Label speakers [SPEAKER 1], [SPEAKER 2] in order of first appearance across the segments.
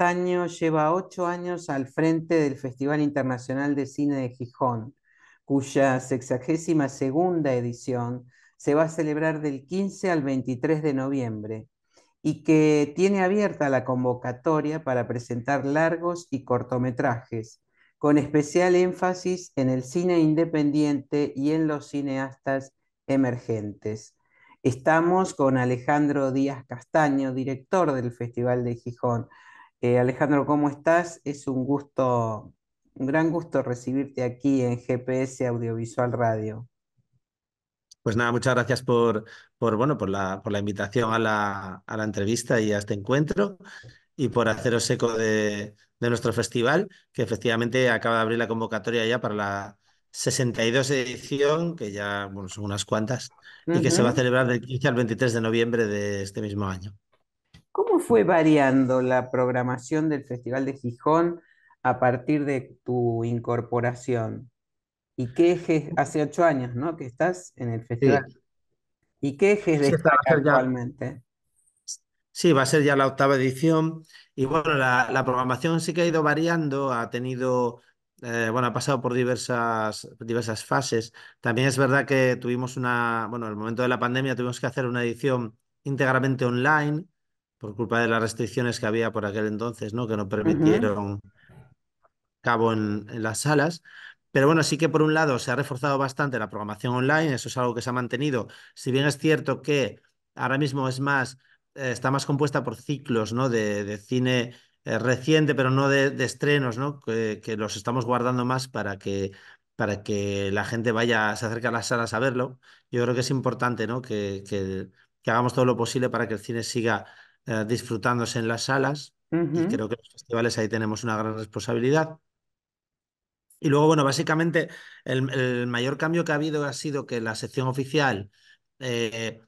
[SPEAKER 1] Castaño lleva ocho años al frente del Festival Internacional de Cine de Gijón, cuya sexagésima segunda edición se va a celebrar del 15 al 23 de noviembre y que tiene abierta la convocatoria para presentar largos y cortometrajes, con especial énfasis en el cine independiente y en los cineastas emergentes. Estamos con Alejandro Díaz Castaño, director del Festival de Gijón. Eh, Alejandro, ¿cómo estás? Es un gusto, un gran gusto recibirte aquí en GPS Audiovisual Radio.
[SPEAKER 2] Pues nada, muchas gracias por, por, bueno, por, la, por la invitación a la, a la entrevista y a este encuentro y por haceros eco de, nuestro festival, que efectivamente acaba de abrir la convocatoria ya para la 62 edición, que ya son unas cuantas, y que se va a celebrar del 15 al 23 de noviembre de este mismo año.
[SPEAKER 1] ¿Cómo fue variando la programación del Festival de Gijón a partir de tu incorporación? ¿Y qué ejes, hace
[SPEAKER 2] ocho años, Que estás en el festival. ¿Y qué ejes de
[SPEAKER 1] actualmente?
[SPEAKER 2] Sí, va a ser ya la octava edición. Y bueno, la, programación sí que ha ido variando, ha tenido, eh, bueno, ha pasado por diversas, diversas fases. También es verdad que tuvimos una, bueno, en el momento de la pandemia tuvimos que hacer una edición íntegramente online, por culpa de las restricciones que había por aquel entonces, ¿no? Que no permitieron cabo en, las salas. Pero bueno, sí que por un lado se ha reforzado bastante la programación online, eso es algo que se ha mantenido. Si bien es cierto que ahora mismo es más, eh, está más compuesta por ciclos, ¿no? De, cine eh, reciente, pero no de, estrenos, ¿no? Que, los estamos guardando más para que, para que la gente vaya, se acerque a las salas a verlo. Yo creo que es importante, ¿no? que, que hagamos todo lo posible para que el cine siga eh, disfrutándose en las salas. Y creo que los festivales ahí tenemos una gran responsabilidad. Y luego, bueno, básicamente el, mayor cambio que ha habido ha sido que la sección oficial eh,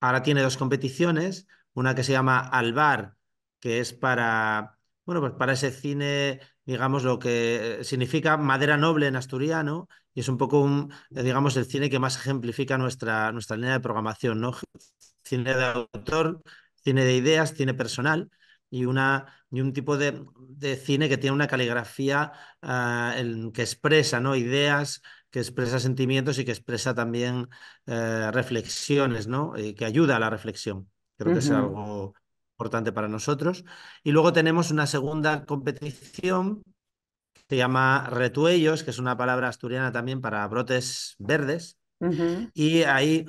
[SPEAKER 2] ahora tiene dos competiciones, una que se llama Alvar, que es para, bueno, pues para ese cine, digamos, lo que significa madera noble en asturiano, y es un poco, un, digamos, el cine que más ejemplifica nuestra, nuestra línea de programación, ¿no? Cine de autor cine de ideas, cine personal y, una, un tipo de, de cine que tiene una caligrafía ah, que expresa ¿no? ideas, que expresa sentimientos y que expresa también eh, reflexiones, ¿no? Y que ayuda a la reflexión. Creo que es algo importante para nosotros. Y luego tenemos una segunda competición que se llama retuellos, que es una palabra asturiana también para brotes verdes. Y ahí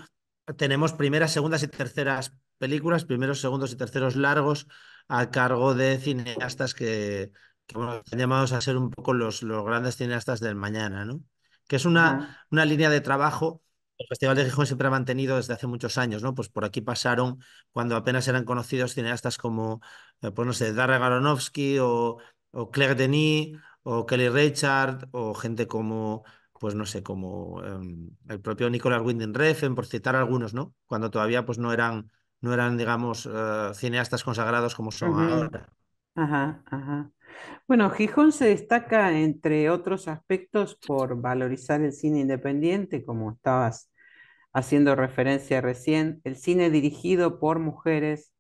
[SPEAKER 2] tenemos primeras, segundas y terceras películas, primeros, segundos y terceros largos, a cargo de cineastas que, bueno, están llamados a ser un poco los, los grandes cineastas del mañana, ¿no? Que es una, una línea de trabajo que el Festival de Gijón siempre ha mantenido desde hace muchos años, ¿no? Pues por aquí pasaron, cuando apenas eran conocidos cineastas como, eh, pues no sé, Darren Aronofsky o, o, Claire Denis o Kelly Richard o gente como, pues no sé, como em, el propio Nicolas Winding Refn, por citar algunos, ¿no? Cuando todavía pues no eran no eran, digamos, eh, cineastas consagrados como son ahora.
[SPEAKER 1] Ajá, ajá. Bueno, Gijón se destaca, entre otros aspectos, por valorizar el cine independiente, como estabas haciendo referencia recién, el cine dirigido por mujeres,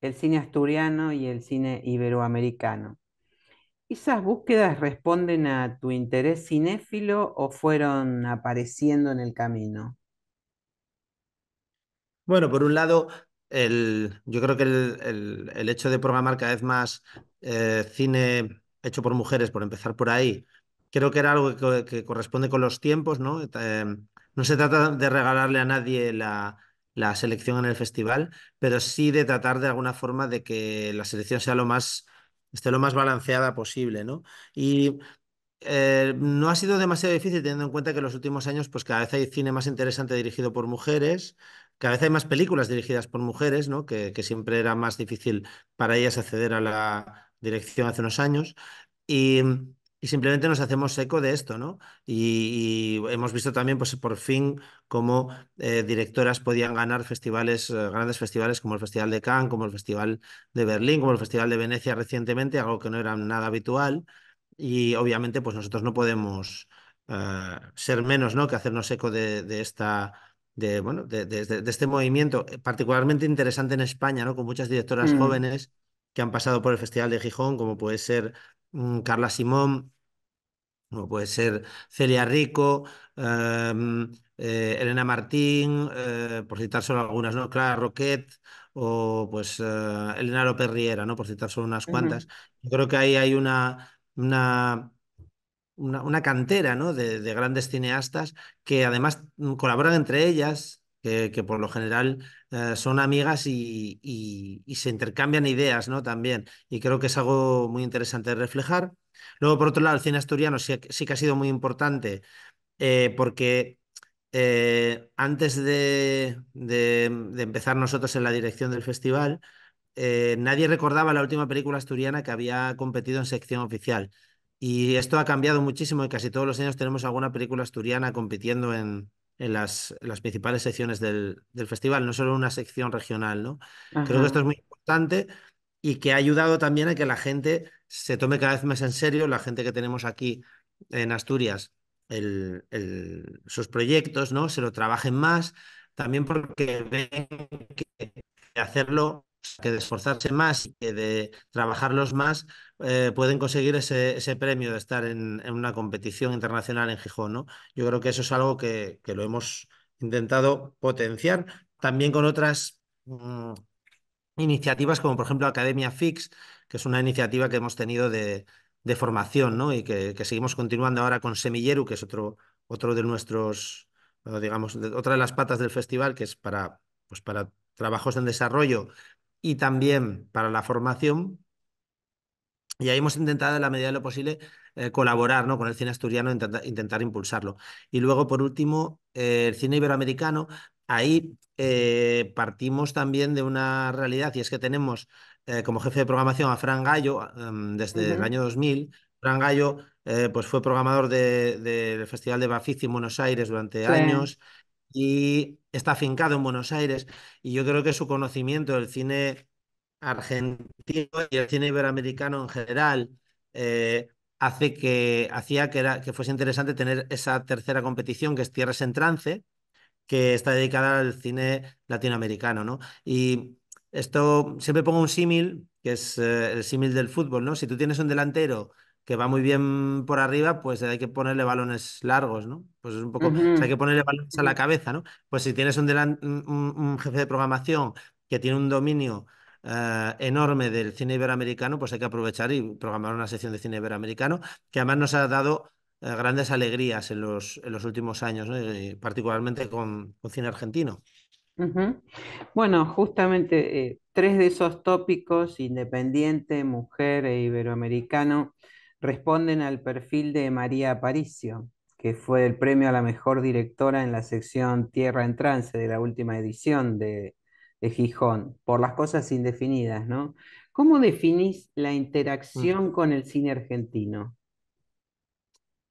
[SPEAKER 1] el cine asturiano y el cine iberoamericano. ¿Esas búsquedas responden a tu interés cinéfilo o fueron apareciendo en el camino?
[SPEAKER 2] Bueno, por un lado, el, yo creo que el, el, hecho de programar cada vez más eh, cine hecho por mujeres, por empezar por ahí, creo que era algo que, corresponde con los tiempos, ¿no? Em, no se trata de regalarle a nadie la, la, selección en el festival, pero sí de tratar de alguna forma de que la selección sea lo más, esté lo más balanceada posible, ¿no? Y eh, no ha sido demasiado difícil teniendo en cuenta que en los últimos años pues cada vez hay cine más interesante dirigido por mujeres, cada vez hay más películas dirigidas por mujeres, ¿no? que, siempre era más difícil para ellas acceder a la dirección hace unos años. Y, simplemente nos hacemos eco de esto, ¿no? Y, hemos visto también, pues por fin, cómo eh, directoras podían ganar festivales, eh, grandes festivales como el Festival de Cannes, como el Festival de Berlín, como el Festival de Venecia recientemente, algo que no era nada habitual. Y obviamente, pues nosotros no podemos eh, ser menos, ¿no? Que hacernos eco de, de esta de, bueno, de, de, este movimiento, eh, particularmente interesante en España, ¿no? con muchas directoras mm. jóvenes que han pasado por el Festival de Gijón, como puede ser mm, Carla Simón, como puede ser Celia Rico, em, eh, Elena Martín, eh, por citar solo algunas, ¿no? Clara Roquet o pues Elena López Riera, ¿no? por citar solo unas cuantas. creo que ahí hay una, una una, cantera ¿no? de, grandes cineastas que además colaboran entre ellas, que, por lo general eh, son amigas y, se intercambian ideas ¿no? también. Y creo que es algo muy interesante de reflejar. Luego, por otro lado, el cine asturiano sí, que ha sido muy importante eh, porque eh, antes de, empezar nosotros en la dirección del festival, nadie recordaba la última película asturiana que había competido en sección oficial. Y esto ha cambiado muchísimo y casi todos los años tenemos alguna película asturiana compitiendo en, en las, principales secciones del, festival, no solo una sección regional. ¿no? Creo que esto es muy importante y que ha ayudado también a que la gente se tome cada vez más en serio, la gente que tenemos aquí en Asturias, sus proyectos, ¿no? se lo trabajen más, también porque ven que hacerlo que de esforzarse más y que de trabajarlos más, eh, pueden conseguir ese, ese, premio de estar en, una competición internacional en Gijón. ¿no? Yo creo que eso es algo que, lo hemos intentado potenciar también con otras mm, iniciativas como por ejemplo Academia Fix, que es una iniciativa que hemos tenido de, formación ¿no? y que, seguimos continuando ahora con Semilleru, que es otro, otro de nuestros, digamos, otra de las patas del festival, que es para, pues para trabajos en desarrollo y también para la formación. Y ahí hemos intentado, en la medida de lo posible, eh, colaborar ¿no? con el cine asturiano, intentar impulsarlo. Y luego, por último, eh, el cine iberoamericano. Ahí eh, partimos también de una realidad y es que tenemos como jefe de programación a Fran Gallo em, desde el año 2000. Fran Gallo pues fue programador del de, Festival de Bafici en Buenos Aires durante años y está afincado en Buenos Aires y yo creo que su conocimiento del cine argentino y el cine iberoamericano en general eh, hace que hacía que, era, que fuese interesante tener esa tercera competición que es Tierras en Trance que está dedicada al cine latinoamericano, ¿no? Y esto siempre pongo un símil que es eh, el símil del fútbol, ¿no? Si tú tienes un delantero que va muy bien por arriba, pues hay que ponerle balones largos, ¿no? Pues es un poco, hay que ponerle balones a la cabeza, ¿no? Pues si tienes un, jefe de programación que tiene un dominio eh, enorme del cine iberoamericano, pues hay que aprovechar y programar una sección de cine iberoamericano, que además nos ha dado eh, grandes alegrías en los, en los últimos años, ¿no? particularmente con, con, cine argentino.
[SPEAKER 1] Bueno, justamente eh, tres de esos tópicos, independiente, mujer e iberoamericano, responden al perfil de María Aparicio, que fue el premio a la mejor directora en la sección Tierra en Trance de la última edición de, Gijón, por las cosas indefinidas, ¿no? ¿Cómo definís la interacción con el cine argentino?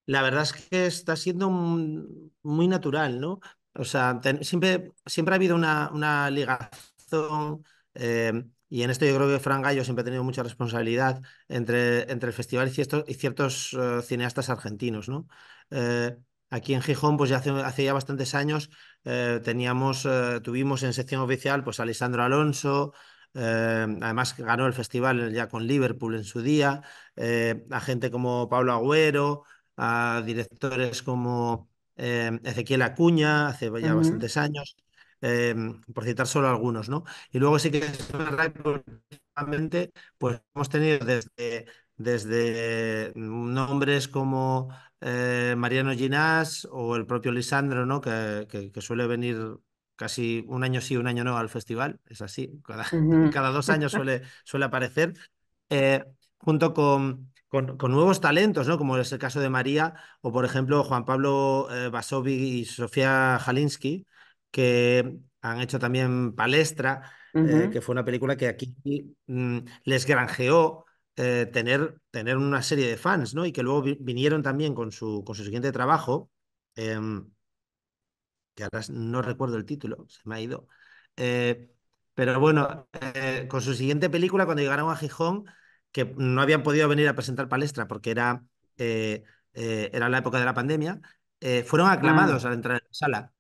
[SPEAKER 2] La verdad es que está siendo muy natural, ¿no? O sea, siempre, siempre ha habido una, ligación... Eh, y en esto yo creo que Fran Gallo siempre ha tenido mucha responsabilidad entre, entre el festival y ciertos, y ciertos eh, cineastas argentinos, ¿no? Eh, aquí en Gijón, pues ya hace, hace ya bastantes años eh, teníamos, tuvimos en sección oficial pues a Alessandro Alonso, además ganó el festival ya con Liverpool en su día, a gente como Pablo Agüero, a directores como Ezequiel Acuña hace ya bastantes años. Em, por citar solo algunos, ¿no? Y luego sí que es pues, hemos tenido desde, desde nombres como eh, Mariano Ginás o el propio Lisandro, ¿no? Que, que, suele venir casi un año sí, un año no al festival, es así, cada, dos años suele, suele aparecer, eh, junto con, con, nuevos talentos, ¿no? Como es el caso de María o, por ejemplo, Juan Pablo eh, Basovi y Sofía Jalinsky, que han hecho también Palestra, eh, que fue una película que aquí mm, les granjeó eh, tener, tener una serie de fans, ¿no? Y que luego vinieron también con su, con su siguiente trabajo, em, que ahora no recuerdo el título, se me ha ido. Eh, pero bueno, con su siguiente película, cuando llegaron a Gijón, que no habían podido venir a presentar Palestra porque era, era la época de la pandemia, fueron ah. aclamados al entrar en la sala.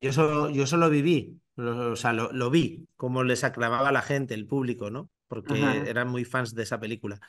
[SPEAKER 2] Yo solo, yo viví, o sea, lo, vi, como les aclamaba la gente, el público, ¿no? Porque eran muy fans de esa película.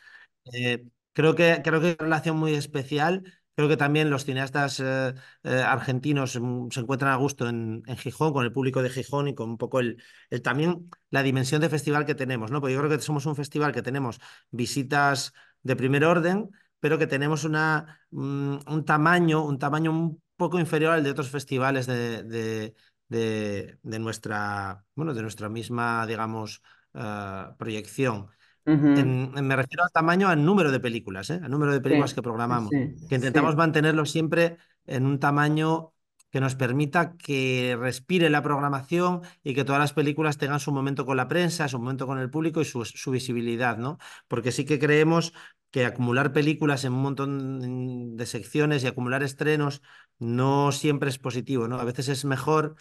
[SPEAKER 2] Eh, creo que creo que es una relación muy especial. Creo que también los cineastas eh, eh, argentinos mm, se encuentran a gusto en, en, Gijón, con el público de Gijón y con un poco el, el, también la dimensión de festival que tenemos, ¿no? Porque yo creo que somos un festival que tenemos visitas de primer orden, pero que tenemos una, mm, un tamaño, un tamaño poco inferior al de otros festivales de, de, nuestra, bueno, de nuestra misma, digamos, eh, proyección. me refiero al tamaño, al número de películas, ¿eh? al número de películas que programamos, que intentamos mantenerlo siempre en un tamaño que nos permita que respire la programación y que todas las películas tengan su momento con la prensa, su momento con el público y su, visibilidad, ¿no? Porque sí que creemos que acumular películas en un montón de secciones y acumular estrenos no siempre es positivo, ¿no? A veces es mejor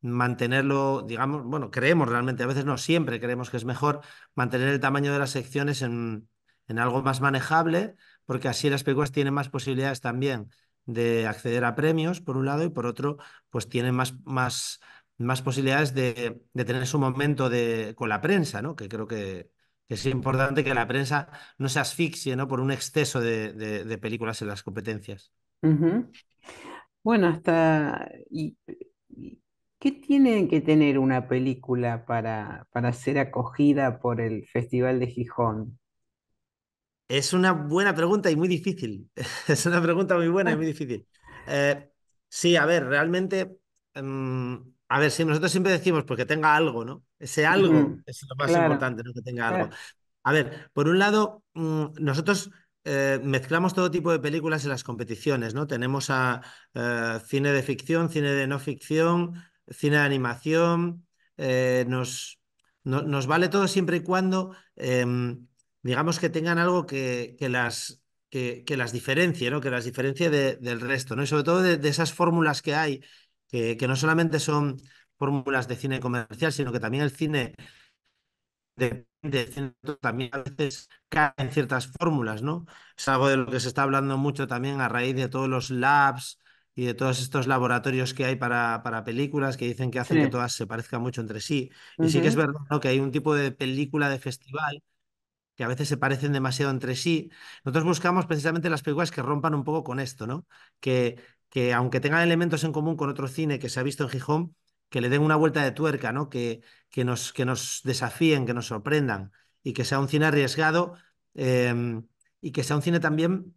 [SPEAKER 2] mantenerlo, digamos, bueno, creemos realmente, a veces no, siempre creemos que es mejor mantener el tamaño de las secciones en, en algo más manejable, porque así las películas tienen más posibilidades también de acceder a premios, por un lado, y por otro, pues tiene más, más, más posibilidades de, tener su momento con la prensa, ¿no? Que creo que, es importante que la prensa no se asfixie ¿no? por un exceso de, películas en las competencias.
[SPEAKER 1] Bueno, hasta... ¿Qué tiene que tener una película para, para ser
[SPEAKER 2] acogida por el Festival de Gijón? Es una buena pregunta y muy difícil. es una pregunta muy buena y muy difícil. Eh, sí, a ver, realmente, em, a ver, si nosotros siempre decimos, porque tenga algo, ¿no? Ese algo es lo más importante, ¿no? Que tenga algo. A ver, por un lado, mm, nosotros eh, mezclamos todo tipo de películas en las competiciones, ¿no? Tenemos a eh, cine de ficción, cine de no ficción, cine de animación, nos, nos vale todo siempre y cuando em, digamos que tengan algo que, las, que, las diferencie, ¿no? que las diferencie del resto, ¿no? y sobre todo de, esas fórmulas que hay, que, no solamente son fórmulas de cine comercial, sino que también el cine de, también a veces cae en ciertas fórmulas, ¿no? Es algo de lo que se está hablando mucho también a raíz de todos los labs y de todos estos laboratorios que hay para, para películas que dicen que hacen que todas se parezcan mucho entre sí. Y sí que es verdad ¿no? que hay un tipo de película de festival que a veces se parecen demasiado entre sí. Nosotros buscamos precisamente las películas que rompan un poco con esto, ¿no? Que, que aunque tengan elementos en común con otro cine que se ha visto en Gijón, que le den una vuelta de tuerca, ¿no? Que, que, nos, que nos desafíen, que nos sorprendan y que sea un cine arriesgado em, y que sea un cine también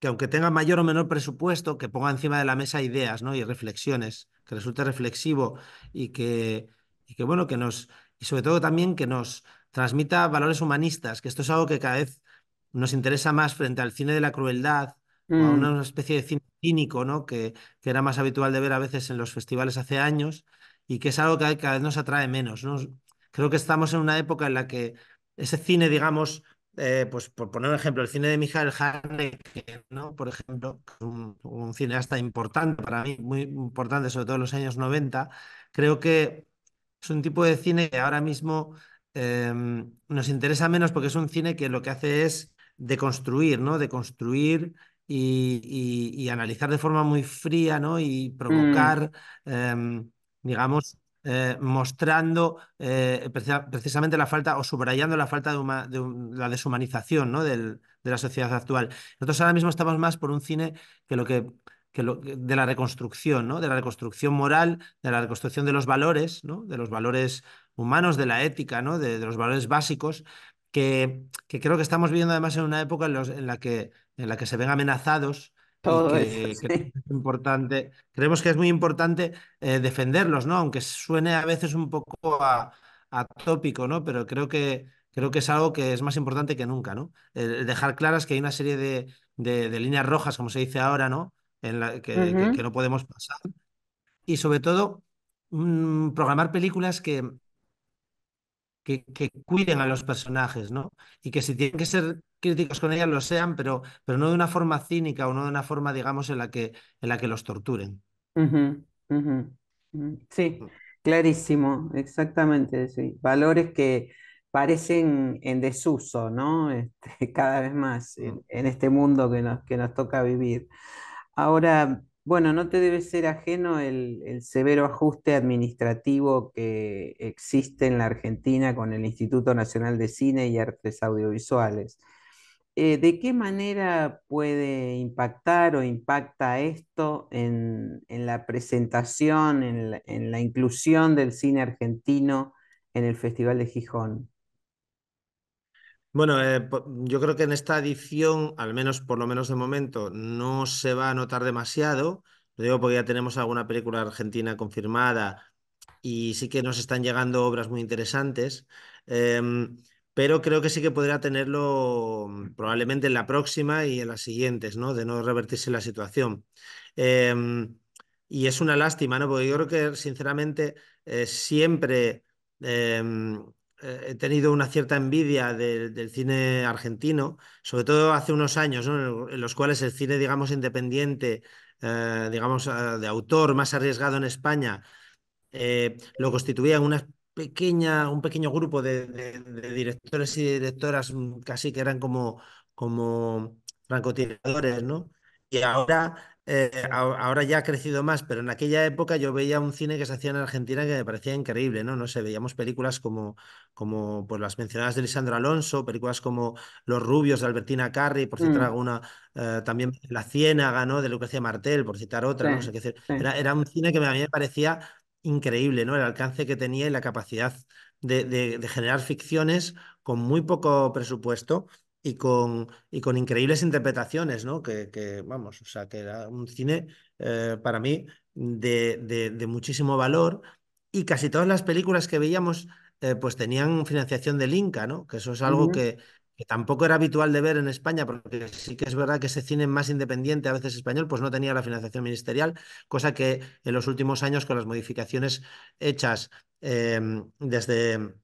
[SPEAKER 2] que aunque tenga mayor o menor presupuesto, que ponga encima de la mesa ideas ¿no? y reflexiones, que resulte reflexivo y que, y que bueno, que nos, y sobre todo también que nos, transmita valores humanistas, que esto es algo que cada vez nos interesa más frente al cine de la crueldad o a mm. una especie de cine cínico, ¿no? Que, que, era más habitual de ver a veces en los festivales hace años y que es algo que cada vez nos atrae menos. ¿no? Creo que estamos en una época en la que ese cine, digamos, eh, pues por poner un ejemplo, el cine de Michael Haneke, ¿no? por ejemplo, un, un cineasta importante para mí, muy importante, sobre todo en los años 90, creo que es un tipo de cine que ahora mismo Em, nos interesa menos porque es un cine que lo que hace es deconstruir, ¿no? Deconstruir y, y, analizar de forma muy fría, ¿no? Y mm. provocar, em, digamos, eh, mostrando eh, precisamente la falta o subrayando la falta de, la deshumanización ¿no? de la sociedad actual. Nosotros ahora mismo estamos más por un cine que lo que, de la reconstrucción, ¿no? de la reconstrucción moral, de la reconstrucción de los valores, ¿no? de los valores humanos, de la ética, ¿no? de, los valores básicos, que, creo que estamos viviendo además en una época en, la, que, en la que se ven amenazados.
[SPEAKER 1] Todo que, es
[SPEAKER 2] importante, creemos que es muy importante eh, defenderlos, ¿no? Aunque suene a veces un poco a, ¿no? Pero creo que, creo que es algo que es más importante que nunca, ¿no? dejar claras que hay una serie de, líneas rojas, como se dice ahora, ¿no? que, no podemos pasar. Y sobre todo, mm, programar películas que, que, cuiden a los personajes, ¿no? Y que si tienen que ser críticos con ellas, lo sean, pero, pero no de una forma cínica o no de una forma, digamos, en la que, en la que los torturen.
[SPEAKER 1] Sí, mm. clarísimo, exactamente, sí. Valores que parecen en desuso, ¿no? Este, cada vez más mm. en, este mundo que nos, que nos toca vivir. Ahora, bueno, no te debe ser ajeno el, severo ajuste administrativo que existe en la Argentina con el Instituto Nacional de Cine y Artes Audiovisuales. Eh, ¿de qué manera puede impactar o impacta esto en, la presentación, en la, inclusión del cine argentino en el Festival de
[SPEAKER 2] Gijón? Bueno, eh, yo creo que en esta edición, al menos por lo menos de momento, no se va a notar demasiado. Lo digo porque ya tenemos alguna película argentina confirmada y sí que nos están llegando obras muy interesantes. Em, pero creo que sí que podrá tenerlo mm, probablemente en la próxima y en las siguientes, ¿no? De no revertirse la situación. Em, y es una lástima, ¿no? Porque yo creo que, sinceramente, eh, siempre em, eh, he tenido una cierta envidia del cine argentino, sobre todo hace unos años, en los cuales el cine, digamos, independiente, eh, digamos, eh, de autor más arriesgado en España, lo constituían un pequeño grupo de, directores y directoras mm, casi que eran como, como francotiradores, ¿no? Y ahora eh, ahora ya ha crecido más, pero en aquella época yo veía un cine que se hacía en Argentina que me parecía increíble, ¿no? No sé, veíamos películas como, como pues, las mencionadas de Lisandro Alonso, películas como Los Rubios de Albertina Carri, por citar mm. alguna, eh, también La Ciénaga, ¿no? De Lucrecia Martel, por citar otra, no sé qué Era, un cine que a mí me parecía increíble, ¿no? El alcance que tenía y la capacidad de generar ficciones con muy poco presupuesto y con, y con increíbles interpretaciones, ¿no? Que, vamos, o sea, que era un cine eh, para mí de, de, muchísimo valor y casi todas las películas que veíamos eh, pues tenían financiación del Inca, ¿no? Que eso es algo que, tampoco era habitual de ver en España, porque sí que es verdad que ese cine más independiente, a veces español, pues no tenía la financiación ministerial, cosa que en los últimos años con las modificaciones hechas em, desde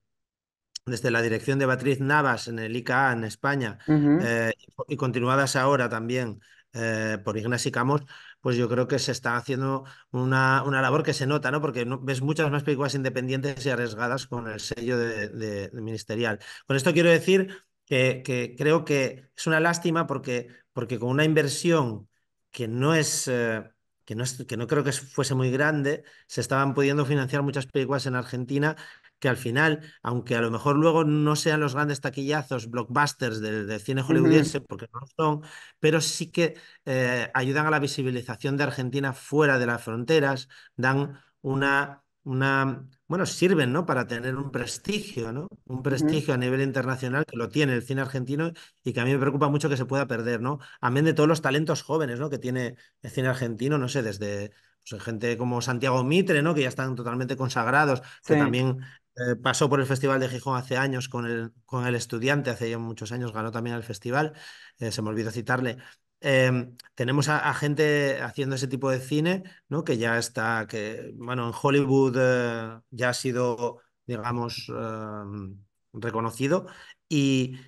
[SPEAKER 2] desde la dirección de Beatriz Navas en el ICA en España eh, y continuadas ahora también eh, por Ignacio Camos, pues yo creo que se está haciendo una, una labor que se nota, ¿no? Porque ves muchas más películas independientes y arriesgadas con el sello de, ministerial. Con esto quiero decir que, creo que es una lástima porque, porque con una inversión que no es... Eh, que no, es, que no creo que fuese muy grande, se estaban pudiendo financiar muchas películas en Argentina que al final, aunque a lo mejor luego no sean los grandes taquillazos, blockbusters del, cine hollywoodiense, porque no son, pero sí que eh, ayudan a la visibilización de Argentina fuera de las fronteras, dan una, una bueno, sirven ¿no? para tener un prestigio, ¿no? Un prestigio a nivel internacional que lo tiene el cine argentino y que a mí me preocupa mucho que se pueda perder, ¿no? Amén de todos los talentos jóvenes, ¿no? Que tiene el cine argentino, no sé, desde pues, gente como Santiago Mitre, ¿no? Que ya están totalmente consagrados, que también eh, pasó por el Festival de Gijón hace años con el, con el estudiante, hace ya muchos años ganó también el festival, eh, se me olvidó citarle. Em, tenemos a, gente haciendo ese tipo de cine, ¿no? Que ya está, que, bueno, en Hollywood eh, ya ha sido, digamos, em, reconocido y,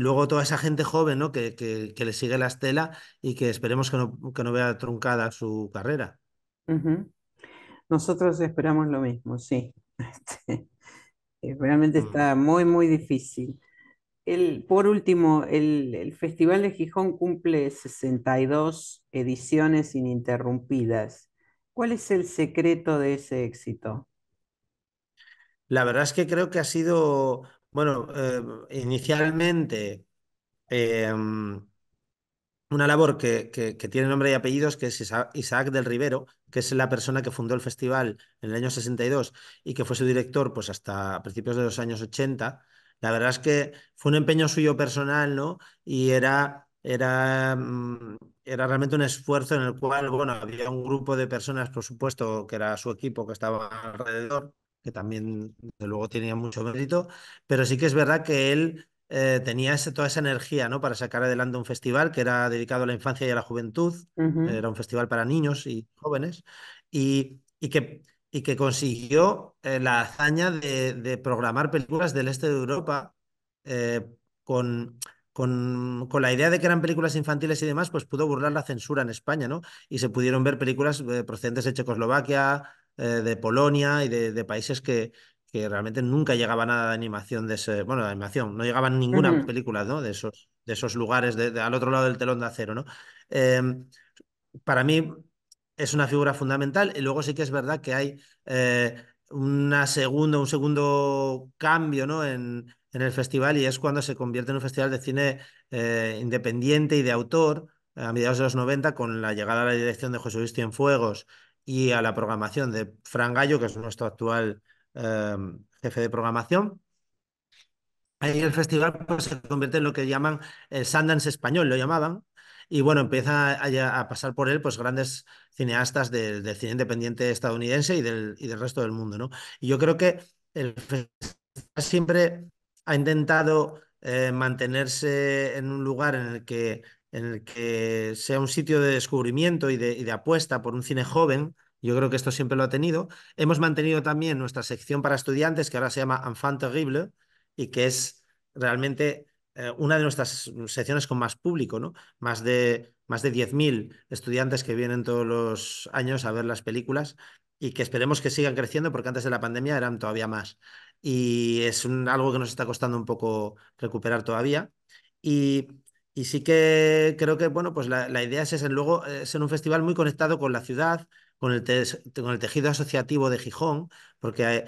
[SPEAKER 2] luego toda esa gente joven ¿no? que, que, le sigue la estela y que esperemos que no vea truncada su carrera.
[SPEAKER 1] Nosotros esperamos lo mismo, sí. Este, eh, realmente mm. está muy, muy difícil. El, por último, el, Festival de Gijón cumple 62 ediciones ininterrumpidas. ¿Cuál es el secreto de ese éxito?
[SPEAKER 2] La verdad es que creo que ha sido, bueno, eh, inicialmente... Em, una labor que, que, tiene nombre y apellidos, que es Isaac del Rivero, que es la persona que fundó el festival en el año 62 y que fue su director pues, hasta principios de los años 80. La verdad es que fue un empeño suyo personal, ¿no? Y era, era, mm, era realmente un esfuerzo en el cual, bueno, había un grupo de personas, por supuesto, que era su equipo que estaba alrededor, que también, luego, tenía mucho mérito, pero sí que es verdad que él eh, tenía toda esa energía ¿no? para sacar adelante un festival que era dedicado a la infancia y a la juventud, era un festival para niños y jóvenes, y, que, consiguió eh, la hazaña de, programar películas del este de Europa eh, con, la idea de que eran películas infantiles y demás, pues pudo burlar la censura en España, ¿no? Y se pudieron ver películas procedentes de Checoslovaquia, de Polonia y de países que, que realmente nunca llegaba nada de animación de ese, bueno, de animación, no llegaban ninguna película, De esos, de esos lugares al otro lado del telón de acero, ¿no? Em, para mí es una figura fundamental y luego sí que es verdad que hay eh, una segunda, un segundo cambio, ¿no? En, en el festival y es cuando se convierte en un festival de cine eh, independiente y de autor a mediados de los 90 con la llegada a la dirección de José Luis Cienfuegos y a la programación de Fran Gallo, que es nuestro actual Em, jefe de programación. Ahí el festival pues, se convierte en lo que llaman el eh, Sundance español, lo llamaban, y bueno, empieza a, pasar por él pues grandes cineastas del, cine independiente estadounidense y del, resto del mundo, ¿no? Y yo creo que el festival siempre ha intentado eh, mantenerse en un lugar en el que sea un sitio de descubrimiento y de apuesta por un cine joven, yo creo que esto siempre lo ha tenido. Hemos mantenido también nuestra sección para estudiantes, que ahora se llama Enfant Terrible, y que es realmente eh, una de nuestras secciones con más público, ¿no? Más de, más de 10.000 estudiantes que vienen todos los años a ver las películas y que esperemos que sigan creciendo, porque antes de la pandemia eran todavía más. Y es algo que nos está costando un poco recuperar todavía. Y y sí que creo que, bueno, pues la, idea es luego eh, ser un festival muy conectado con la ciudad, con el, tejido asociativo de Gijón, porque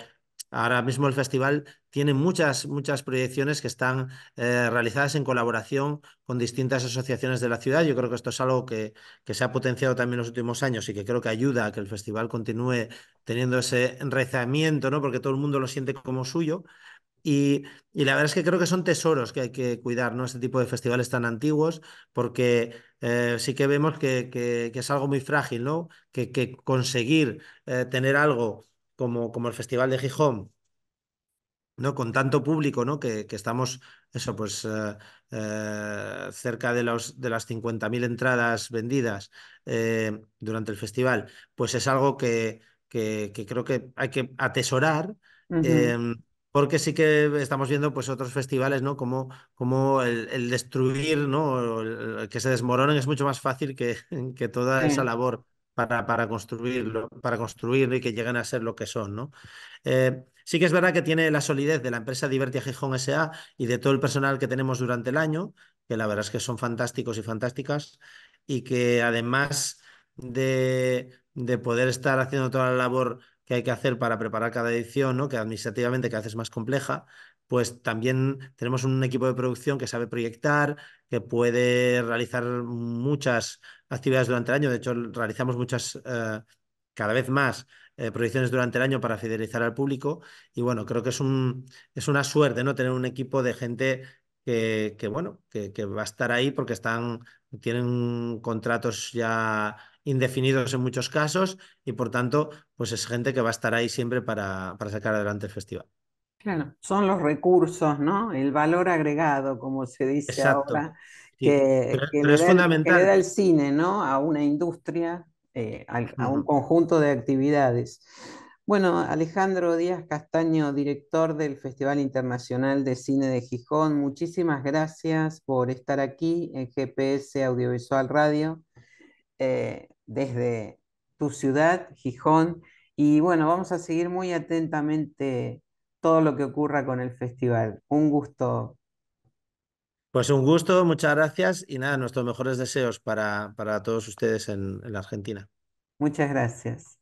[SPEAKER 2] ahora mismo el festival tiene muchas, muchas proyecciones que están eh, realizadas en colaboración con distintas asociaciones de la ciudad. Yo creo que esto es algo que, se ha potenciado también en los últimos años y que creo que ayuda a que el festival continúe teniendo ese enraizamiento, ¿no? porque todo el mundo lo siente como suyo. Y, la verdad es que creo que son tesoros que hay que cuidar, ¿no? Este tipo de festivales tan antiguos, porque eh, sí que vemos que, es algo muy frágil, ¿no? Que, conseguir eh, tener algo como, como el Festival de Gijón, ¿no? Con tanto público, ¿no? Que, estamos, eso, pues eh, cerca de, los, de las 50.000 entradas vendidas durante el festival, pues es algo que, que, creo que hay que atesorar porque sí que estamos viendo pues otros festivales, ¿no? Como, como el, destruir, ¿no? que se desmoronen es mucho más fácil que, que toda esa labor para, para construirlo, para construir y que lleguen a ser lo que son, ¿no? Eh, sí que es verdad que tiene la solidez de la empresa Divertia Gijón SA y de todo el personal que tenemos durante el año, que la verdad es que son fantásticos y fantásticas, y que además de, de poder estar haciendo toda la labor que hay que hacer para preparar cada edición, ¿no? que administrativamente cada vez es más compleja, pues también tenemos un equipo de producción que sabe proyectar, que puede realizar muchas actividades durante el año. De hecho, realizamos muchas, eh, cada vez más, eh, proyecciones durante el año para fidelizar al público. Y bueno, creo que es, un, es una suerte ¿no? tener un equipo de gente que, bueno, que, que va a estar ahí porque están, tienen contratos ya indefinidos en muchos casos y por tanto, pues es gente que va a estar ahí siempre para, sacar adelante el festival.
[SPEAKER 1] Claro, son los recursos, ¿no? El valor agregado, como se dice ahora,
[SPEAKER 2] que, le es da, fundamental. el
[SPEAKER 1] cine, ¿no? A una industria, eh, a un conjunto de actividades. Bueno, Alejandro Díaz Castaño, director del Festival Internacional de Cine de Gijón, muchísimas gracias por estar aquí en GPS Audiovisual Radio eh, desde tu ciudad, Gijón, y bueno, vamos a seguir muy atentamente todo lo que ocurra con el festival.
[SPEAKER 2] Un gusto. Pues un gusto, muchas gracias y nada, nuestros mejores deseos para, para todos ustedes en la Argentina. Muchas gracias.